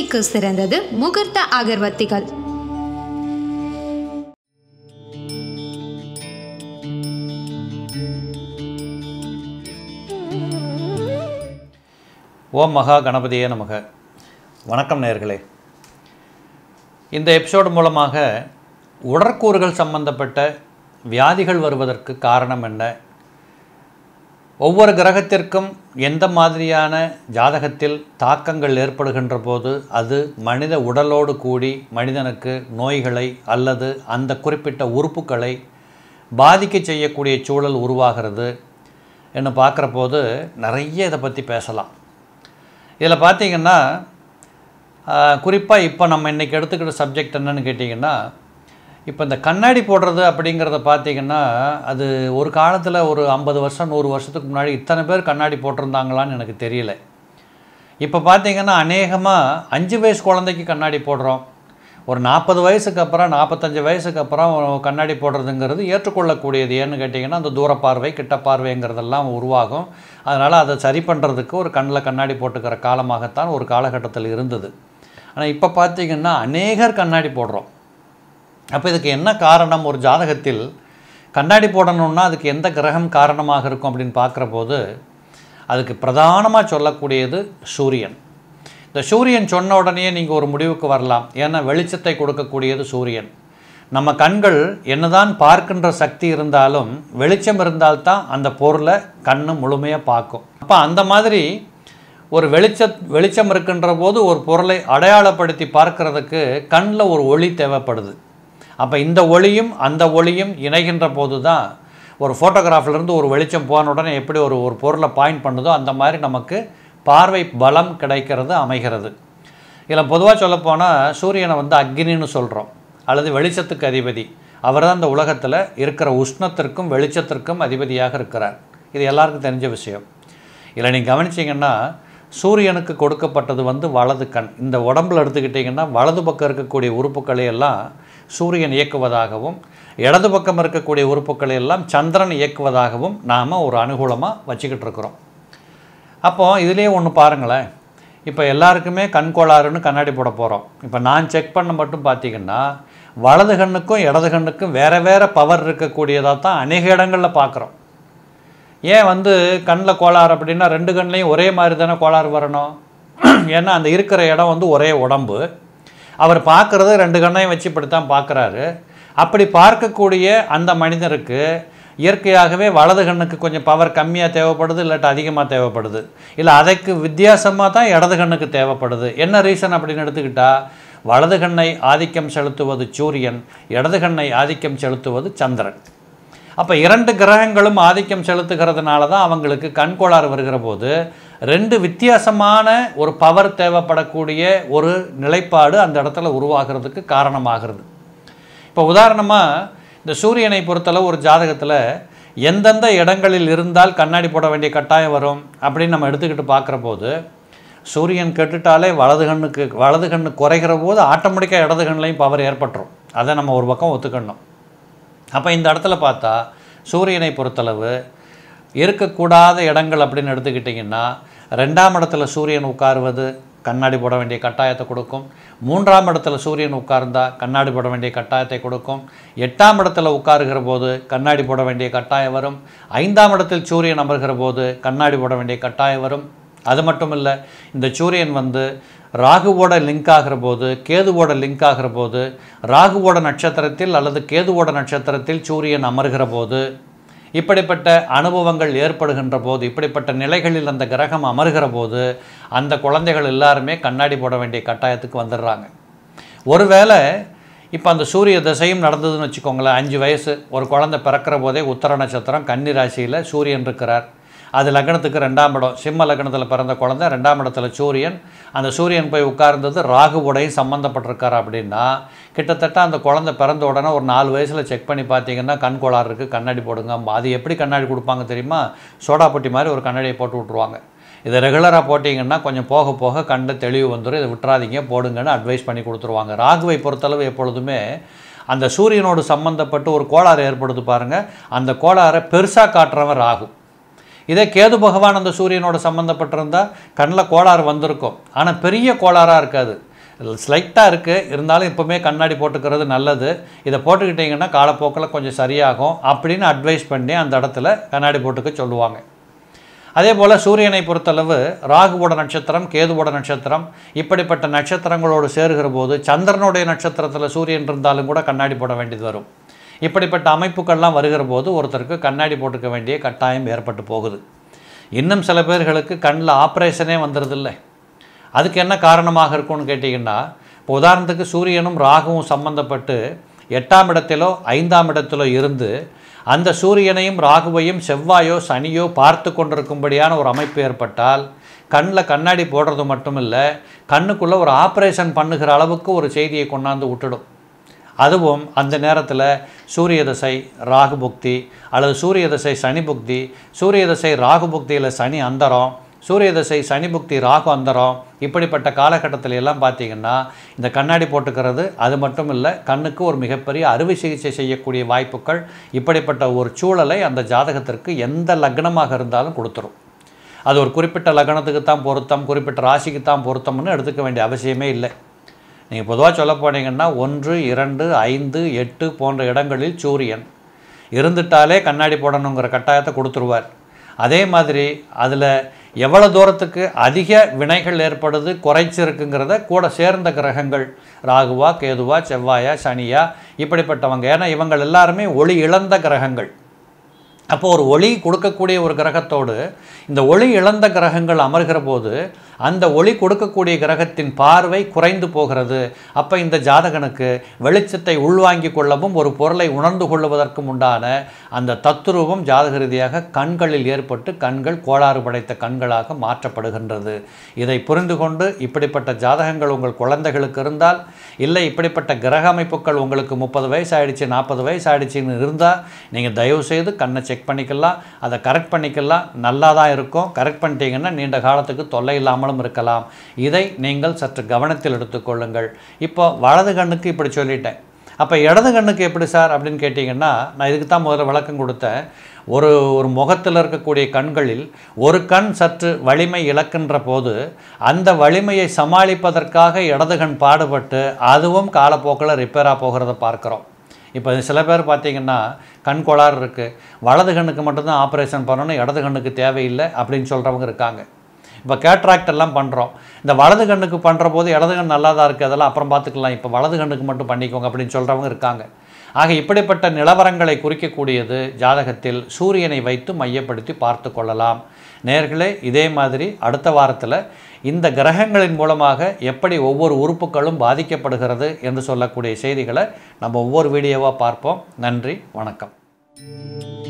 சிகிச்சைக்கு சிறந்தது முகூர்த்த அகர்வத்திகள் ஓம் மகா கணபதியே நமக வணக்கம் நேர்களே இந்த எபிசோடு மூலமாக உடற்கூறுகள் சம்பந்தப்பட்ட வியாதிகள் வருவதற்கு காரணம் என்ன ஒவ்வொரு கிரகத்திற்கும் எந்த மாதிரியான ஜாதகத்தில் தாக்கங்கள் ஏற்படுகின்ற போது அது மனித உடலோடு கூடி மனிதனுக்கு நோய்களை அல்லது அந்த குறிப்பிட்ட உறுப்புகளை பாதிக்க செய்யக்கூடிய சூழல் உருவாகிறது என்று பார்க்குற போது நிறைய இதை பற்றி பேசலாம் இதில் பார்த்திங்கன்னா குறிப்பாக இப்போ நம்ம இன்றைக்கி எடுத்துக்கிட்ட சப்ஜெக்ட் என்னென்னு கேட்டிங்கன்னா இப்போ இந்த கண்ணாடி போடுறது அப்படிங்கிறத பார்த்தீங்கன்னா அது ஒரு காலத்தில் ஒரு ஐம்பது வருஷம் நூறு வருஷத்துக்கு முன்னாடி இத்தனை பேர் கண்ணாடி போட்டிருந்தாங்களான்னு எனக்கு தெரியல இப்போ பார்த்தீங்கன்னா அநேகமாக அஞ்சு வயசு குழந்தைக்கு கண்ணாடி போடுறோம் ஒரு நாற்பது வயசுக்கு அப்புறம் நாற்பத்தஞ்சு வயசுக்கு அப்புறம் கண்ணாடி போடுறதுங்கிறது ஏற்றுக்கொள்ளக்கூடியது ஏன்னு கேட்டிங்கன்னா அந்த தூர பார்வை கிட்ட பார்வைங்கிறதெல்லாம் உருவாகும் அதனால் அதை சரி பண்ணுறதுக்கு ஒரு கண்ணில் கண்ணாடி போட்டுக்கிற காலமாகத்தான் ஒரு காலகட்டத்தில் இருந்தது ஆனால் இப்போ பார்த்திங்கன்னா அநேகர் கண்ணாடி போடுறோம் அப்போ இதுக்கு என்ன காரணம் ஒரு ஜாதகத்தில் கண்ணாடி போடணும்னா அதுக்கு எந்த கிரகம் காரணமாக இருக்கும் அப்படின்னு பார்க்குற போது அதுக்கு பிரதானமாக சொல்லக்கூடியது சூரியன் இந்த சூரியன் சொன்ன உடனே நீங்கள் ஒரு முடிவுக்கு வரலாம் ஏன்னா வெளிச்சத்தை கொடுக்கக்கூடியது சூரியன் நம்ம கண்கள் என்னதான் பார்க்கின்ற சக்தி இருந்தாலும் வெளிச்சம் இருந்தால்தான் அந்த பொருளை கண்ணு முழுமையாக பார்க்கும் அப்போ அந்த மாதிரி ஒரு வெளிச்ச வெளிச்சம் இருக்கின்ற போது ஒரு பொருளை அடையாளப்படுத்தி பார்க்கறதுக்கு கண்ணில் ஒரு ஒளி தேவைப்படுது அப்போ இந்த ஒளியும் அந்த ஒளியும் இணைகின்ற போது தான் ஒரு ஃபோட்டோகிராஃபிலேருந்து ஒரு வெளிச்சம் போன உடனே எப்படி ஒரு ஒரு பொருளை பாயிண்ட் பண்ணுதோ அந்த மாதிரி நமக்கு பார்வை பலம் கிடைக்கிறது அமைகிறது இதில் பொதுவாக சொல்லப்போனால் சூரியனை வந்து அக்னின்னு சொல்கிறோம் அல்லது வெளிச்சத்துக்கு அதிபதி அவர் தான் இந்த உலகத்தில் இருக்கிற உஷ்ணத்திற்கும் வெளிச்சத்திற்கும் அதிபதியாக இருக்கிறார் இது எல்லாருக்கும் தெரிஞ்ச விஷயம் இதில் நீங்கள் கவனிச்சிங்கன்னா சூரியனுக்கு கொடுக்கப்பட்டது வந்து வலது கண் இந்த உடம்பில் எடுத்துக்கிட்டிங்கன்னா வலது பக்கம் இருக்கக்கூடிய உறுப்புக்களை எல்லாம் சூரியன் இயக்குவதாகவும் இடது பக்கம் இருக்கக்கூடிய உறுப்புக்களை எல்லாம் சந்திரன் இயக்குவதாகவும் நாம் ஒரு அனுகூலமாக வச்சுக்கிட்டு இருக்கிறோம் அப்போது இதிலே ஒன்று பாருங்களேன் இப்போ எல்லாருக்குமே கண் கோளாறுன்னு கண்ணாடி போட போகிறோம் இப்போ நான் செக் பண்ண மட்டும் பார்த்திங்கன்னா வலது கண்ணுக்கும் இடது கண்ணுக்கும் வேறு வேறு பவர் இருக்கக்கூடியதாக தான் அநேக இடங்களில் பார்க்குறோம் ஏன் வந்து கண்ணில் கோளாறு அப்படின்னா ரெண்டு கண்ணிலையும் ஒரே மாதிரி தானே கோளாறு வரணும் ஏன்னா அந்த இருக்கிற இடம் வந்து ஒரே உடம்பு அவர் பார்க்குறது ரெண்டு கண்ணையும் வச்சு இப்படி தான் பார்க்குறாரு அப்படி பார்க்கக்கூடிய அந்த மனிதருக்கு இயற்கையாகவே வலது கண்ணுக்கு கொஞ்சம் பவர் கம்மியாக தேவைப்படுது இல்லாட்டி அதிகமாக தேவைப்படுது இல்லை அதைக்கு வித்தியாசமாக தான் இடது கண்ணுக்கு தேவைப்படுது என்ன ரீசன் அப்படின்னு எடுத்துக்கிட்டால் வலது கண்ணை ஆதிக்கம் செலுத்துவது சூரியன் இடது கண்ணை ஆதிக்கம் செலுத்துவது சந்திரன் அப்போ இரண்டு கிரகங்களும் ஆதிக்கம் செலுத்துகிறதுனால தான் அவங்களுக்கு கண்கோளாறு வருகிற போது ரெண்டு வித்தியாசமான ஒரு பவர் தேவைப்படக்கூடிய ஒரு நிலைப்பாடு அந்த இடத்துல உருவாகிறதுக்கு காரணமாகிறது இப்போ உதாரணமாக இந்த சூரியனை பொறுத்தளவு ஒரு ஜாதகத்தில் எந்தெந்த இடங்களில் இருந்தால் கண்ணாடி போட வேண்டிய கட்டாயம் வரும் அப்படின்னு நம்ம எடுத்துக்கிட்டு பார்க்குற போது சூரியன் கெட்டுட்டாலே வலது கண்ணுக்கு வலது கண்ணு குறைகிற போது ஆட்டோமேட்டிக்காக இடது கண்ணிலையும் பவர் ஏற்பட்டுரும் அதை நம்ம ஒரு பக்கம் ஒத்துக்கணும் அப்போ இந்த இடத்துல பார்த்தா சூரியனை பொறுத்தளவு இருக்கக்கூடாத இடங்கள் அப்படின்னு எடுத்துக்கிட்டிங்கன்னா ரெண்டாம் இடத்துல சூரியன் உட்காருவது கண்ணாடி போட வேண்டிய கட்டாயத்தை கொடுக்கும் மூன்றாம் இடத்துல சூரியன் உட்கார்ந்தால் கண்ணாடி போட வேண்டிய கட்டாயத்தை கொடுக்கும் எட்டாம் இடத்துல உட்காருகிற போது கண்ணாடி போட வேண்டிய கட்டாயம் வரும் ஐந்தாம் இடத்தில் சூரியன் அமர்கிற போது கண்ணாடி போட வேண்டிய கட்டாயம் வரும் அது மட்டும் இல்லை இந்த சூரியன் வந்து ராகுவோட லிங்க் ஆகிற போது கேதுவோட லிங்க் ஆகிற போது ராகுவோட நட்சத்திரத்தில் அல்லது கேதுவோட நட்சத்திரத்தில் சூரியன் அமர்கிற போது இப்படிப்பட்ட அனுபவங்கள் ஏற்படுகின்ற போது இப்படிப்பட்ட நிலைகளில் அந்த கிரகம் அமர்கிற போது அந்த குழந்தைகள் எல்லாருமே கண்ணாடி போட வேண்டிய கட்டாயத்துக்கு வந்துடுறாங்க ஒருவேளை இப்போ அந்த சூரிய திசையும் நடந்ததுன்னு வச்சுக்கோங்களேன் அஞ்சு வயசு ஒரு குழந்தை பிறக்கிற போதே உத்தர நட்சத்திரம் கன்னி ராசியில் சூரியன் இருக்கிறார் அது லக்னத்துக்கு ரெண்டாம் இடம் சிம்ம லக்னத்தில் பிறந்த குழந்தை ரெண்டாம் இடத்துல சூரியன் அந்த சூரியன் போய் உட்கார்ந்தது ராகுவோடையும் சம்மந்தப்பட்டிருக்கார் அப்படின்னா கிட்டத்தட்ட அந்த குழந்தை பிறந்த உடனே ஒரு நாலு வயசில் செக் பண்ணி பார்த்தீங்கன்னா கண் கோளாறு இருக்குது கண்ணாடி போடுங்க அது எப்படி கண்ணாடி கொடுப்பாங்க தெரியுமா சோடாப்பட்டி மாதிரி ஒரு கண்ணாடியை போட்டு விட்ருவாங்க இதை ரெகுலராக போட்டிங்கன்னா கொஞ்சம் போக போக கண்டு தெளிவு வந்துடும் இதை விட்டுறாதீங்க போடுங்கன்னு அட்வைஸ் பண்ணி கொடுத்துருவாங்க ராகுவை பொறுத்தளவு எப்பொழுதுமே அந்த சூரியனோடு சம்மந்தப்பட்டு ஒரு கோளாறு ஏற்படுது பாருங்கள் அந்த கோளாறை பெருசாக காட்டுறவன் ராகு இதே கேது பகவான் அந்த சூரியனோட சம்மந்தப்பட்டிருந்தால் கண்ணில் கோளாறு வந்திருக்கும் ஆனால் பெரிய கோளாறாக இருக்காது ஸ்லைட்டாக இருக்குது இருந்தாலும் இப்போவுமே கண்ணாடி போட்டுக்கிறது நல்லது இதை போட்டுக்கிட்டிங்கன்னா காலப்போக்கில் கொஞ்சம் சரியாகும் அப்படின்னு அட்வைஸ் பண்ணி அந்த இடத்துல கண்ணாடி போட்டுக்க சொல்லுவாங்க அதே போல் சூரியனை பொறுத்தளவு ராகுவோட நட்சத்திரம் கேதுவோட நட்சத்திரம் இப்படிப்பட்ட நட்சத்திரங்களோடு சேருகிற போது சந்திரனுடைய நட்சத்திரத்தில் சூரியன் இருந்தாலும் கூட கண்ணாடி போட வேண்டியது வரும் இப்படிப்பட்ட அமைப்புகள்லாம் வருகிற போது ஒருத்தருக்கு கண்ணாடி போட்டுக்க வேண்டிய கட்டாயம் ஏற்பட்டு போகுது இன்னும் சில பேர்களுக்கு கண்ணில் ஆப்ரேஷனே வந்துடுதில்லை அதுக்கு என்ன காரணமாக இருக்கும்னு கேட்டிங்கன்னா இப்போ உதாரணத்துக்கு சூரியனும் ராகுவும் சம்மந்தப்பட்டு எட்டாம் இடத்திலோ ஐந்தாம் இடத்திலோ இருந்து அந்த சூரியனையும் ராகுவையும் செவ்வாயோ சனியோ பார்த்து கொண்டிருக்கும்படியான ஒரு அமைப்பு ஏற்பட்டால் கண்ணில் கண்ணாடி போடுறது மட்டும் இல்லை கண்ணுக்குள்ளே ஒரு ஆப்ரேஷன் பண்ணுகிற அளவுக்கு ஒரு செய்தியை கொண்டாந்து விட்டுடும் அதுவும் அந்த நேரத்தில் சூரிய தசை ராகு புக்தி அல்லது சூரிய தசை சனி புக்தி சூரிய தசை ராகு புக்தியில் சனி அந்தரம் சூரிய தசை சனி புக்தி ராகு அந்தரம் இப்படிப்பட்ட காலகட்டத்தில் எல்லாம் பார்த்திங்கன்னா இந்த கண்ணாடி போட்டுக்கிறது அது மட்டும் இல்லை கண்ணுக்கு ஒரு மிகப்பெரிய அறுவை சிகிச்சை செய்யக்கூடிய வாய்ப்புகள் இப்படிப்பட்ட ஒரு சூழலை அந்த ஜாதகத்திற்கு எந்த லக்னமாக இருந்தாலும் கொடுத்துரும் அது ஒரு குறிப்பிட்ட லக்னத்துக்கு தான் பொருத்தம் குறிப்பிட்ட ராசிக்கு தான் பொருத்தம்னு எடுத்துக்க வேண்டிய அவசியமே இல்லை நீங்கள் பொதுவாக சொல்ல போனீங்கன்னா ஒன்று இரண்டு ஐந்து எட்டு போன்ற இடங்களில் சூரியன் இருந்துட்டாலே கண்ணாடி போடணுங்கிற கட்டாயத்தை கொடுத்துருவார் அதே மாதிரி அதில் எவ்வளோ தூரத்துக்கு அதிக வினைகள் ஏற்படுது குறைச்சிருக்குங்கிறத கூட சேர்ந்த கிரகங்கள் ராகுவா கேதுவா செவ்வாயா சனியா இப்படிப்பட்டவங்க ஏன்னா இவங்கள் எல்லாருமே ஒளி இழந்த கிரகங்கள் அப்போது ஒரு ஒளி கொடுக்கக்கூடிய ஒரு கிரகத்தோடு இந்த ஒளி இழந்த கிரகங்கள் அமர்கிற போது அந்த ஒளி கொடுக்கக்கூடிய கிரகத்தின் பார்வை குறைந்து போகிறது அப்போ இந்த ஜாதகனுக்கு வெளிச்சத்தை உள்வாங்கிக் கொள்ளவும் ஒரு பொருளை உணர்ந்து கொள்வதற்கும் உண்டான அந்த தத்துருவம் ஜாதக ரீதியாக கண்களில் ஏற்பட்டு கண்கள் கோளாறு படைத்த கண்களாக மாற்றப்படுகின்றது இதை புரிந்து கொண்டு இப்படிப்பட்ட ஜாதகங்கள் உங்கள் குழந்தைகளுக்கு இருந்தால் இல்லை இப்படிப்பட்ட கிரக அமைப்புகள் உங்களுக்கு முப்பது வயசு ஆயிடுச்சு நாற்பது வயசு ஆயிடுச்சுன்னு இருந்தால் நீங்கள் தயவு செய்து கண்ணை செக் பண்ணிக்கலாம் அதை கரெக்ட் பண்ணிக்கலாம் நல்லா தான் இருக்கும் கரெக்ட் பண்ணிட்டீங்கன்னா நீண்ட காலத்துக்கு தொல்லை இல்லாமல் வராமலும் இருக்கலாம் இதை நீங்கள் சற்று கவனத்தில் எடுத்துக்கொள்ளுங்கள் இப்போ வலது கண்ணுக்கு இப்படி சொல்லிட்டேன் அப்போ இடது கண்ணுக்கு எப்படி சார் அப்படின்னு கேட்டிங்கன்னா நான் இதுக்கு தான் முதல்ல விளக்கம் கொடுத்தேன் ஒரு ஒரு முகத்தில் இருக்கக்கூடிய கண்களில் ஒரு கண் சற்று வலிமை இழக்கின்ற போது அந்த வலிமையை சமாளிப்பதற்காக இடது கண் பாடுபட்டு அதுவும் காலப்போக்கில் ரிப்பேராக போகிறத பார்க்குறோம் இப்போ சில பேர் பார்த்திங்கன்னா கண் கோளாறு இருக்குது வலது கண்ணுக்கு மட்டும்தான் ஆப்ரேஷன் பண்ணணும் இடது கண்ணுக்கு தேவையில்லை அப்படின்னு சொல்கிறவங்க இருக்காங்க இப்போ கேட்ராக்ட் எல்லாம் பண்ணுறோம் இந்த வலது கண்ணுக்கு பண்ணுற போது இடது கண் நல்லா தான் இருக்குது அதெல்லாம் அப்புறம் பார்த்துக்கலாம் இப்போ வலது கண்ணுக்கு மட்டும் பண்ணிக்கோங்க அப்படின்னு சொல்கிறவங்க இருக்காங்க ஆக இப்படிப்பட்ட நிலவரங்களை குறிக்கக்கூடியது ஜாதகத்தில் சூரியனை வைத்து மையப்படுத்தி பார்த்து கொள்ளலாம் நேர்களே இதே மாதிரி அடுத்த வாரத்தில் இந்த கிரகங்களின் மூலமாக எப்படி ஒவ்வொரு உறுப்புகளும் பாதிக்கப்படுகிறது என்று சொல்லக்கூடிய செய்திகளை நம்ம ஒவ்வொரு வீடியோவாக பார்ப்போம் நன்றி வணக்கம்